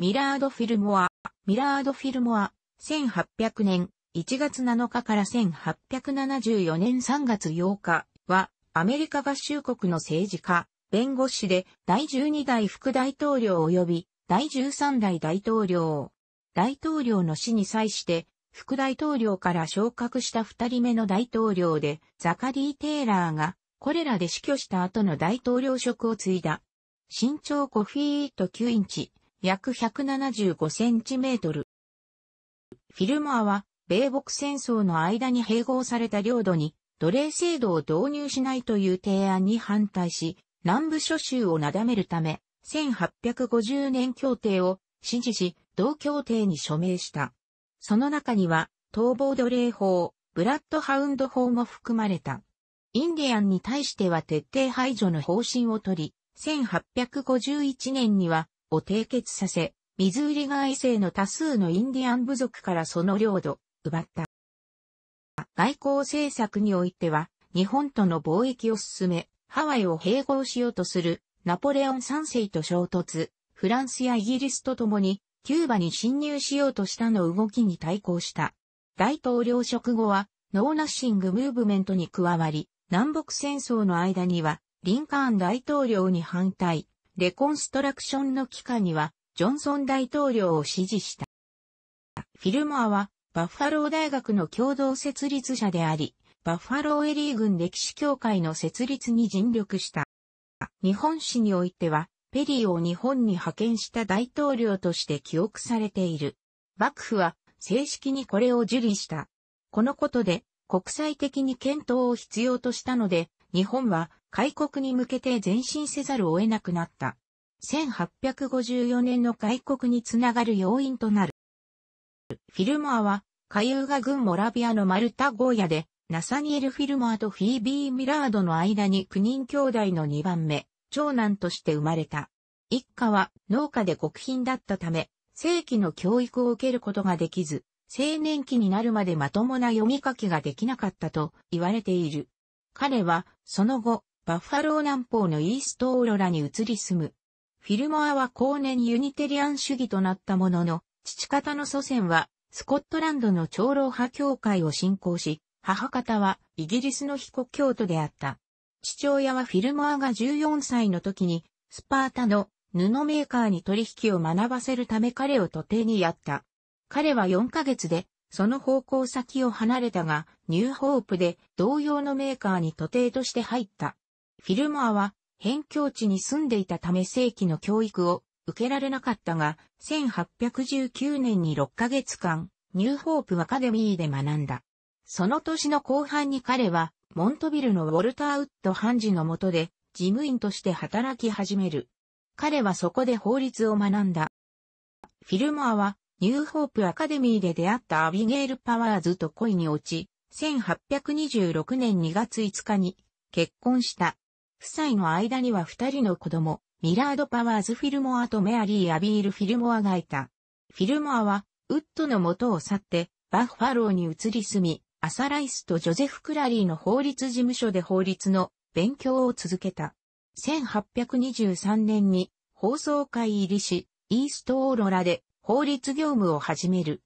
ミラード・フィルモア、ミラード・フィルモア、1800年1月7日から1874年3月8日は、アメリカ合衆国の政治家、弁護士で第12代副大統領及び第13代大統領。大統領の死に際して、副大統領から昇格した二人目の大統領で、ザカリー・テイラーが、これらで死去した後の大統領職を継いだ。身長5フィート9インチ、約175センチメートル。フィルモアは、米北戦争の間に併合された領土に、奴隷制度を導入しないという提案に反対し、南部諸州をなだめるため、1850年協定を支持し、同協定に署名した。その中には、逃亡奴隷法、ブラッドハウンド法も含まれた。インディアンに対しては徹底排除の方針をとり、1851年にはを締結させ、ミズーリ外政の多数のインディアン部族からその領土、奪った。外交政策においては、日本との貿易を進め、ハワイを併合しようとするナポレオン3世と衝突、フランスやイギリスと共にキューバに侵入しようとしたの動きに対抗した。大統領職後はノーナッシングムーブメントに加わり、南北戦争の間にはリンカーン大統領に反対、レコンストラクションの期間には、ジョンソン大統領を支持した。フィルモアは、バッファロー大学の共同設立者であり、バッファローエリー軍歴史協会の設立に尽力した。日本史においては、ペリーを日本に派遣した大統領として記憶されている。幕府は正式にこれを受理した。このことで国際的に検討を必要としたので、日本は開国に向けて前進せざるを得なくなった。1854年の開国につながる要因となる。フィルモアは、カユーガ軍モラビアのマルタゴーヤで、ナサニエル・フィルモアとフィービー・ミラードの間に9人兄弟の2番目、長男として生まれた。一家は農家で国賓だったため、正規の教育を受けることができず、青年期になるまでまともな読み書きができなかったと言われている。彼は、その後、バッファロー南方のイーストオーロラに移り住む。フィルモアは後年ユニテリアン主義となったものの、父方の祖先は、スコットランドの長老派教会を信仰し、母方はイギリスの非国教徒であった。父親はフィルモアが14歳の時に、スパータの布メーカーに取引を学ばせるため彼を徒弟にやった。彼は4ヶ月でその方向先を離れたが、ニューホープで同様のメーカーに徒弟として入った。フィルマーは、辺境地に住んでいたため正規の教育を受けられなかったが、1819年に6ヶ月間、ニューホープアカデミーで学んだ。その年の後半に彼は、モントビルのウォルターウッド判事の下で、事務員として働き始める。彼はそこで法律を学んだ。フィルマーは、ニューホープアカデミーで出会ったアビゲール・パワーズと恋に落ち、1826年2月5日に結婚した。夫妻の間には二人の子供、ミラード・パワーズ・フィルモアとメアリー・アビール・フィルモアがいた。フィルモアは、ウッドの元を去って、バッファローに移り住み、アサライスとジョゼフ・クラリーの法律事務所で法律の勉強を続けた。1823年に放送会入りし、イーストオーロラで法律業務を始める。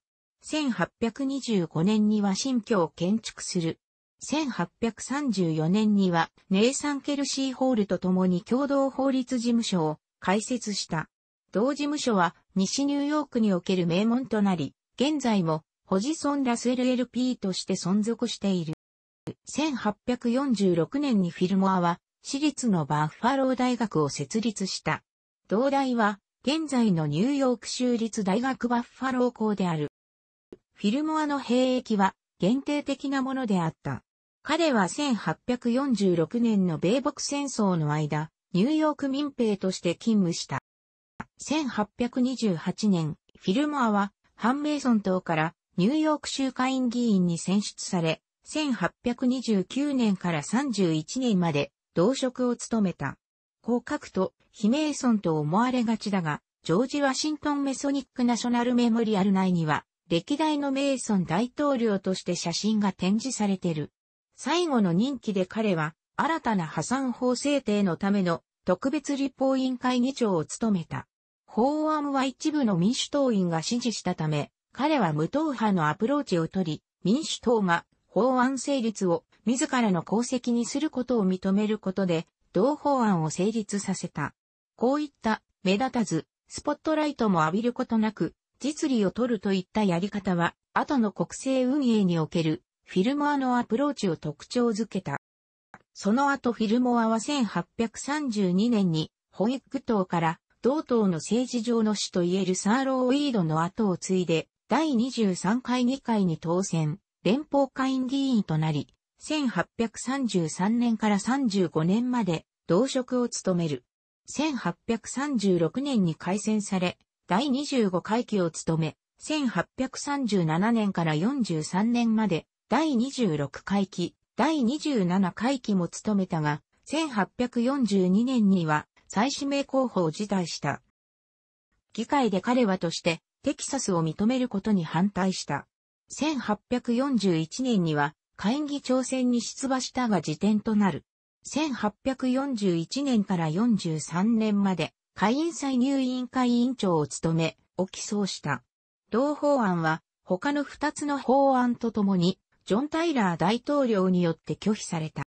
1825年には新居を建築する。1834年にはネイサン・ケルシー・ホールと共に共同法律事務所を開設した。同事務所は西ニューヨークにおける名門となり、現在もホジソン・ラス LLP として存続している。1846年にフィルモアは私立のバッファロー大学を設立した。同大は現在のニューヨーク州立大学バッファロー校である。フィルモアの兵役は限定的なものであった。彼は1846年の米北戦争の間、ニューヨーク民兵として勤務した。1828年、フィルモアは、ハンメイソン党からニューヨーク州会員議員に選出され、1829年から31年まで同職を務めた。広角と非名村と思われがちだが、ジョージ・ワシントン・メソニック・ナショナル・メモリアル内には、歴代のメイソン大統領として写真が展示されてる。最後の任期で彼は、新たな破産法制定のための特別立法委員会議長を務めた。法案は一部の民主党員が支持したため、彼は無党派のアプローチを取り、民主党が法案成立を自らの功績にすることを認めることで、同法案を成立させた。こういった目立たず、スポットライトも浴びることなく、実利を取るといったやり方は、後の国政運営におけるフィルモアのアプローチを特徴づけた。その後フィルモアは1832年にホイッ党から同党の政治上の主といえるサーローウィードの後を継いで第23回議会に当選、連邦会員議員となり、1833年から35年まで同職を務める。1836年に改選され、第25回期を務め、1837年から43年まで、第26回期、第27回期も務めたが、1842年には再指名候補を辞退した。議会で彼はとしてテキサスを認めることに反対した。1841年には会議朝鮮に出馬したが辞典となる。1841年から43年まで、会員再入委員会委員長を務め、起草した。同法案は、他の2つの法案とともに、ジョン・タイラー大統領によって拒否された。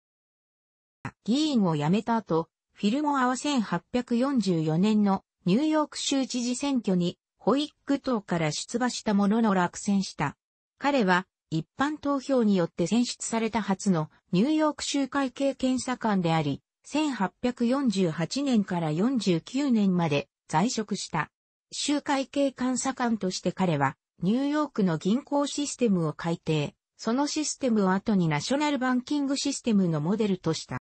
議員を辞めた後、フィルモアは1844年のニューヨーク州知事選挙にホイック党から出馬したものの落選した。彼は一般投票によって選出された初のニューヨーク州会計検査官であり、1848年から49年まで在職した。州会計監査官として彼は、ニューヨークの銀行システムを改定、そのシステムを後にナショナルバンキングシステムのモデルとした。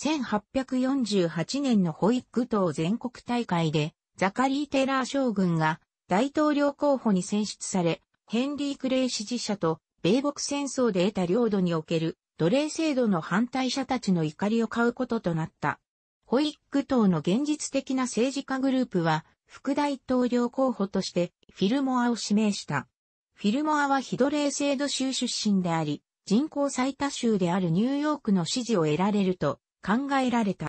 1848年のホイッグ島全国大会で、ザカリー・テラー将軍が大統領候補に選出され、ヘンリー・クレイ支持者と、米国戦争で得た領土における奴隷制度の反対者たちの怒りを買うこととなった。ホイック党の現実的な政治家グループは、副大統領候補としてフィルモアを指名した。フィルモアは非奴隷制度州出身であり、人口最多州であるニューヨークの支持を得られると考えられた。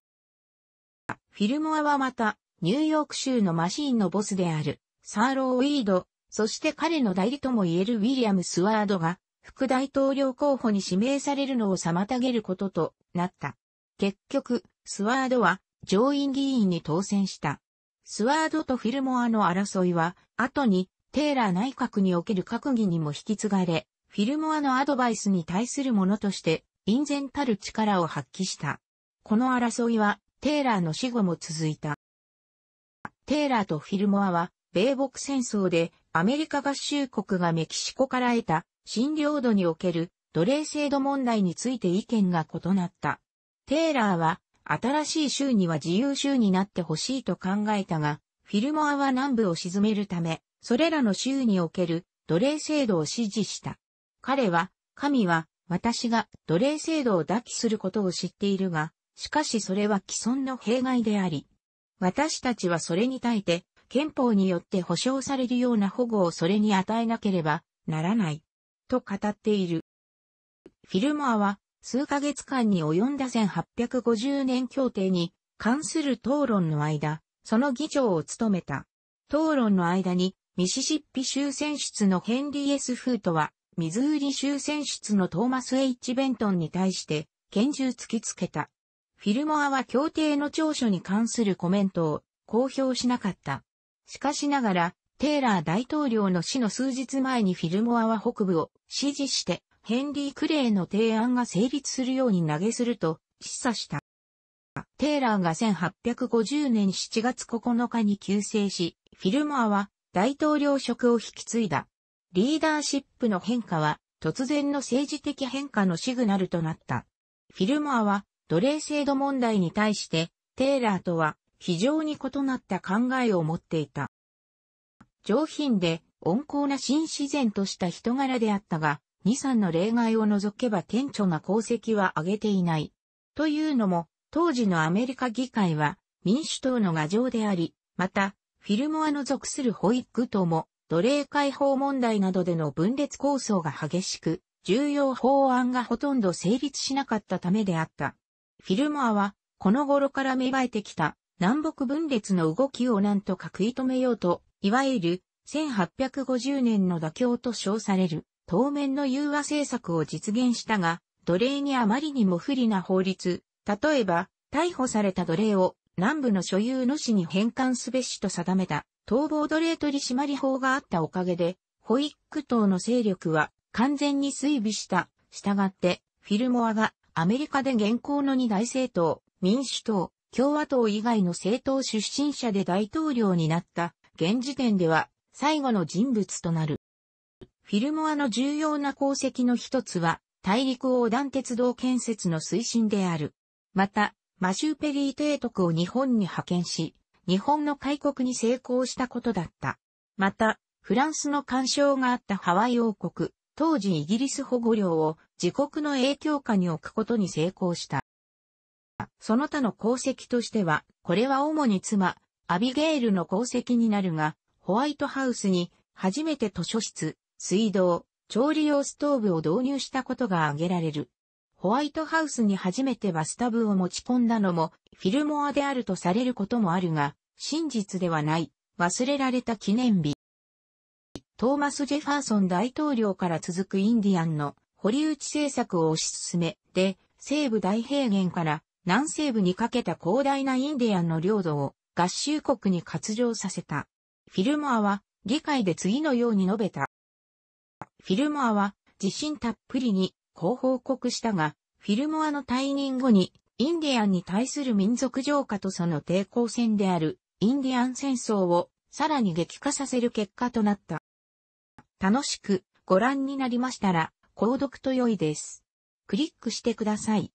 フィルモアはまた、ニューヨーク州のマシーンのボスである、サーロー・ウィード、そして彼の代理とも言えるウィリアム・スワードが、副大統領候補に指名されるのを妨げることとなった。結局、スワードは上院議員に当選した。スワードとフィルモアの争いは、後にテーラー内閣における閣議にも引き継がれ、フィルモアのアドバイスに対するものとして、隠然たる力を発揮した。この争いは、テーラーの死後も続いた。テーラーとフィルモアは、米北戦争でアメリカ合衆国がメキシコから得た診療度における奴隷制度問題について意見が異なった。テイラーは新しい州には自由州になってほしいと考えたが、フィルモアは南部を沈めるため、それらの州における奴隷制度を支持した。彼は、神は私が奴隷制度を打棄することを知っているが、しかしそれは既存の弊害であり、私たちはそれに対して憲法によって保障されるような保護をそれに与えなければならない。と語っている。フィルモアは数ヶ月間に及んだ1850年協定に関する討論の間、その議長を務めた。討論の間にミシシッピ州選出のヘンリー・エス・フートは、ミズーリ州選出のトーマス・エイチ・ベントンに対して拳銃突きつけた。フィルモアは協定の長所に関するコメントを公表しなかった。しかしながら、テーラー大統領の死の数日前にフィルモアは北部を支持して、ヘンリー・クレイの提案が成立するように投げすると示唆した。テーラーが1850年7月9日に急逝し、フィルモアは大統領職を引き継いだ。リーダーシップの変化は突然の政治的変化のシグナルとなった。フィルモアは奴隷制度問題に対してテーラーとは非常に異なった考えを持っていた。上品で温厚な新自然とした人柄であったが、二三の例外を除けば顕著な功績は挙げていない。というのも、当時のアメリカ議会は民主党の牙城であり、また、フィルモアの属するホイッグ党も、奴隷解放問題などでの分裂構想が激しく、重要法案がほとんど成立しなかったためであった。フィルモアは、この頃から芽生えてきた南北分裂の動きをなんとか食い止めようと、いわゆる1850年の妥協と称される当面の融和政策を実現したが、奴隷にあまりにも不利な法律、例えば逮捕された奴隷を南部の所有の市に返還すべしと定めた逃亡奴隷取締法があったおかげで、ホイック党の勢力は完全に衰微した。したがって、フィルモアがアメリカで現行の二大政党、民主党、共和党以外の政党出身者で大統領になった現時点では最後の人物となる。フィルモアの重要な功績の一つは大陸横断鉄道建設の推進である。また、マシューペリー提督を日本に派遣し、日本の開国に成功したことだった。また、フランスの干渉があったハワイ王国、当時イギリス保護領を自国の影響下に置くことに成功した。その他の功績としては、これは主に妻、アビゲイルの功績になるが、ホワイトハウスに、初めて図書室、水道、調理用ストーブを導入したことが挙げられる。ホワイトハウスに初めてバスタブを持ち込んだのも、フィルモアであるとされることもあるが、真実ではない、忘れられた記念日。トーマス・ジェファーソン大統領から続くインディアンの堀内政策を推し進め、で、西部大平原から南西部にかけた広大なインディアンの領土を合衆国に割譲させた。フィルモアは議会で次のように述べた。フィルモアは自信たっぷりにこう報告したが、フィルモアの退任後にインディアンに対する民族浄化とその抵抗戦であるインディアン戦争をさらに激化させる結果となった。楽しくご覧になりましたら、購読と良いです。クリックしてください。